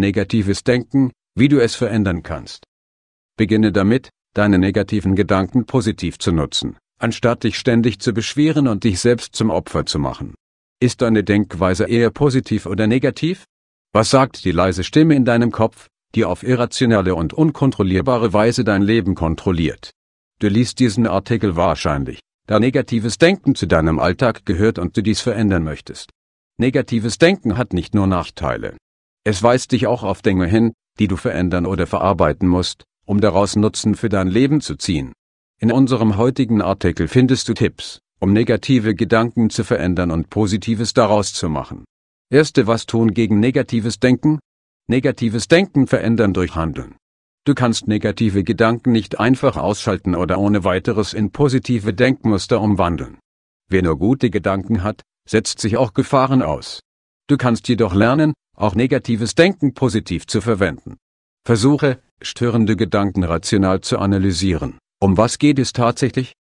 negatives Denken, wie du es verändern kannst. Beginne damit, deine negativen Gedanken positiv zu nutzen, anstatt dich ständig zu beschweren und dich selbst zum Opfer zu machen. Ist deine Denkweise eher positiv oder negativ? Was sagt die leise Stimme in deinem Kopf, die auf irrationale und unkontrollierbare Weise dein Leben kontrolliert? Du liest diesen Artikel wahrscheinlich, da negatives Denken zu deinem Alltag gehört und du dies verändern möchtest. Negatives Denken hat nicht nur Nachteile. Es weist dich auch auf Dinge hin, die du verändern oder verarbeiten musst, um daraus Nutzen für dein Leben zu ziehen. In unserem heutigen Artikel findest du Tipps, um negative Gedanken zu verändern und Positives daraus zu machen. Erste was tun gegen negatives Denken? Negatives Denken verändern durch Handeln. Du kannst negative Gedanken nicht einfach ausschalten oder ohne weiteres in positive Denkmuster umwandeln. Wer nur gute Gedanken hat, setzt sich auch Gefahren aus. Du kannst jedoch lernen, auch negatives Denken positiv zu verwenden. Versuche, störende Gedanken rational zu analysieren. Um was geht es tatsächlich?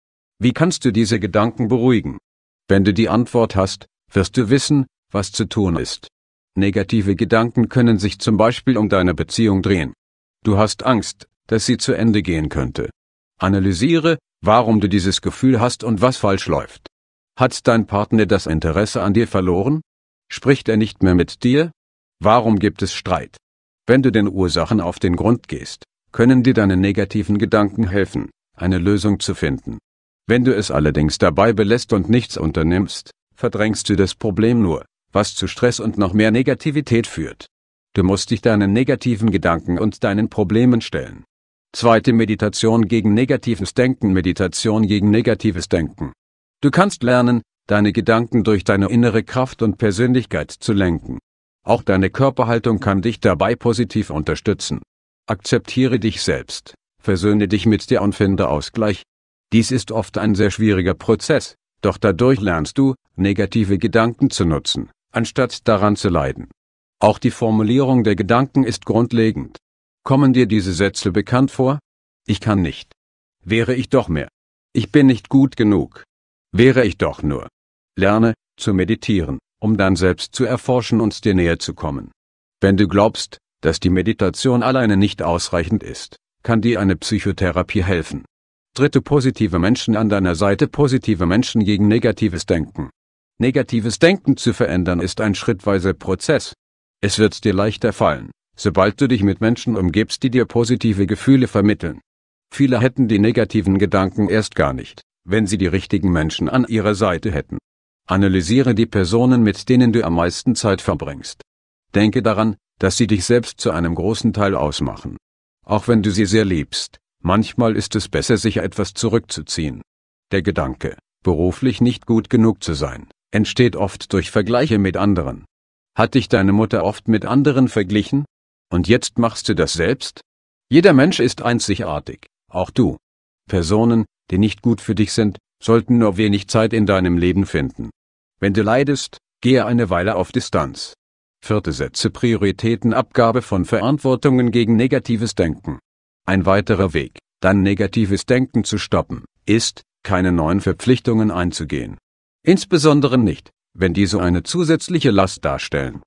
Wie kannst du diese Gedanken beruhigen? Wenn du die Antwort hast, wirst du wissen, was zu tun ist. Negative Gedanken können sich zum Beispiel um deine Beziehung drehen. Du hast Angst, dass sie zu Ende gehen könnte. Analysiere, warum du dieses Gefühl hast und was falsch läuft. Hat dein Partner das Interesse an dir verloren? Spricht er nicht mehr mit dir? Warum gibt es Streit? Wenn du den Ursachen auf den Grund gehst, können dir deine negativen Gedanken helfen, eine Lösung zu finden. Wenn du es allerdings dabei belässt und nichts unternimmst, verdrängst du das Problem nur, was zu Stress und noch mehr Negativität führt. Du musst dich deinen negativen Gedanken und deinen Problemen stellen. Zweite Meditation gegen negatives Denken Meditation gegen negatives Denken. Du kannst lernen, deine Gedanken durch deine innere Kraft und Persönlichkeit zu lenken. Auch deine Körperhaltung kann dich dabei positiv unterstützen. Akzeptiere dich selbst, versöhne dich mit dir und finde Ausgleich. Dies ist oft ein sehr schwieriger Prozess, doch dadurch lernst du, negative Gedanken zu nutzen, anstatt daran zu leiden. Auch die Formulierung der Gedanken ist grundlegend. Kommen dir diese Sätze bekannt vor? Ich kann nicht. Wäre ich doch mehr. Ich bin nicht gut genug. Wäre ich doch nur. Lerne, zu meditieren, um dann selbst zu erforschen und dir näher zu kommen. Wenn du glaubst, dass die Meditation alleine nicht ausreichend ist, kann dir eine Psychotherapie helfen. Dritte positive Menschen an deiner Seite positive Menschen gegen negatives Denken. Negatives Denken zu verändern ist ein schrittweiser Prozess. Es wird dir leichter fallen, sobald du dich mit Menschen umgibst, die dir positive Gefühle vermitteln. Viele hätten die negativen Gedanken erst gar nicht, wenn sie die richtigen Menschen an ihrer Seite hätten. Analysiere die Personen, mit denen du am meisten Zeit verbringst. Denke daran, dass sie dich selbst zu einem großen Teil ausmachen. Auch wenn du sie sehr liebst, manchmal ist es besser, sich etwas zurückzuziehen. Der Gedanke, beruflich nicht gut genug zu sein, entsteht oft durch Vergleiche mit anderen. Hat dich deine Mutter oft mit anderen verglichen? Und jetzt machst du das selbst? Jeder Mensch ist einzigartig, auch du. Personen, die nicht gut für dich sind, sollten nur wenig Zeit in deinem Leben finden. Wenn du leidest, gehe eine Weile auf Distanz. Vierte Sätze Prioritäten Abgabe von Verantwortungen gegen negatives Denken. Ein weiterer Weg, dein negatives Denken zu stoppen, ist, keine neuen Verpflichtungen einzugehen. Insbesondere nicht, wenn diese eine zusätzliche Last darstellen.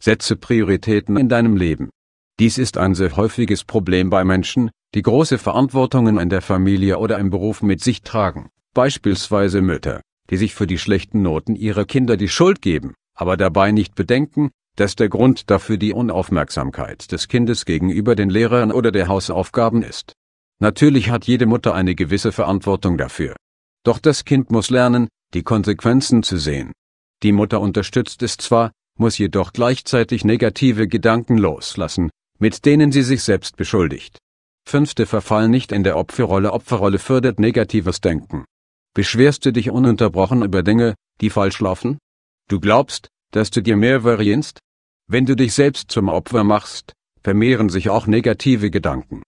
Setze Prioritäten in deinem Leben. Dies ist ein sehr häufiges Problem bei Menschen, die große Verantwortungen in der Familie oder im Beruf mit sich tragen, beispielsweise Mütter, die sich für die schlechten Noten ihrer Kinder die Schuld geben, aber dabei nicht bedenken, dass der Grund dafür die Unaufmerksamkeit des Kindes gegenüber den Lehrern oder der Hausaufgaben ist. Natürlich hat jede Mutter eine gewisse Verantwortung dafür. Doch das Kind muss lernen, die Konsequenzen zu sehen. Die Mutter unterstützt es zwar, muss jedoch gleichzeitig negative Gedanken loslassen, mit denen sie sich selbst beschuldigt. Fünfte Verfall nicht in der Opferrolle Opferrolle fördert negatives Denken. Beschwerst du dich ununterbrochen über Dinge, die falsch laufen? Du glaubst, dass du dir mehr verdienst? Wenn du dich selbst zum Opfer machst, vermehren sich auch negative Gedanken.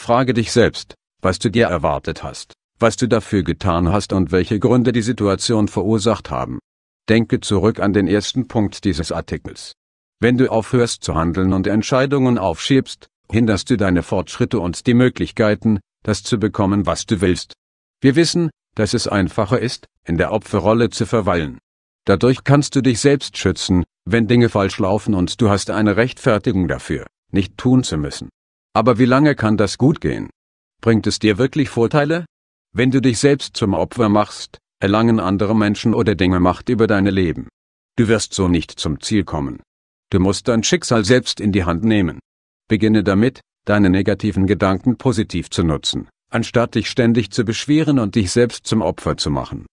Frage dich selbst, was du dir erwartet hast, was du dafür getan hast und welche Gründe die Situation verursacht haben. Denke zurück an den ersten Punkt dieses Artikels. Wenn du aufhörst zu handeln und Entscheidungen aufschiebst, hinderst du deine Fortschritte und die Möglichkeiten, das zu bekommen, was du willst. Wir wissen, dass es einfacher ist, in der Opferrolle zu verweilen. Dadurch kannst du dich selbst schützen, wenn Dinge falsch laufen und du hast eine Rechtfertigung dafür, nicht tun zu müssen. Aber wie lange kann das gut gehen? Bringt es dir wirklich Vorteile? Wenn du dich selbst zum Opfer machst, erlangen andere Menschen oder Dinge Macht über deine Leben. Du wirst so nicht zum Ziel kommen. Du musst dein Schicksal selbst in die Hand nehmen. Beginne damit, deine negativen Gedanken positiv zu nutzen anstatt dich ständig zu beschweren und dich selbst zum Opfer zu machen.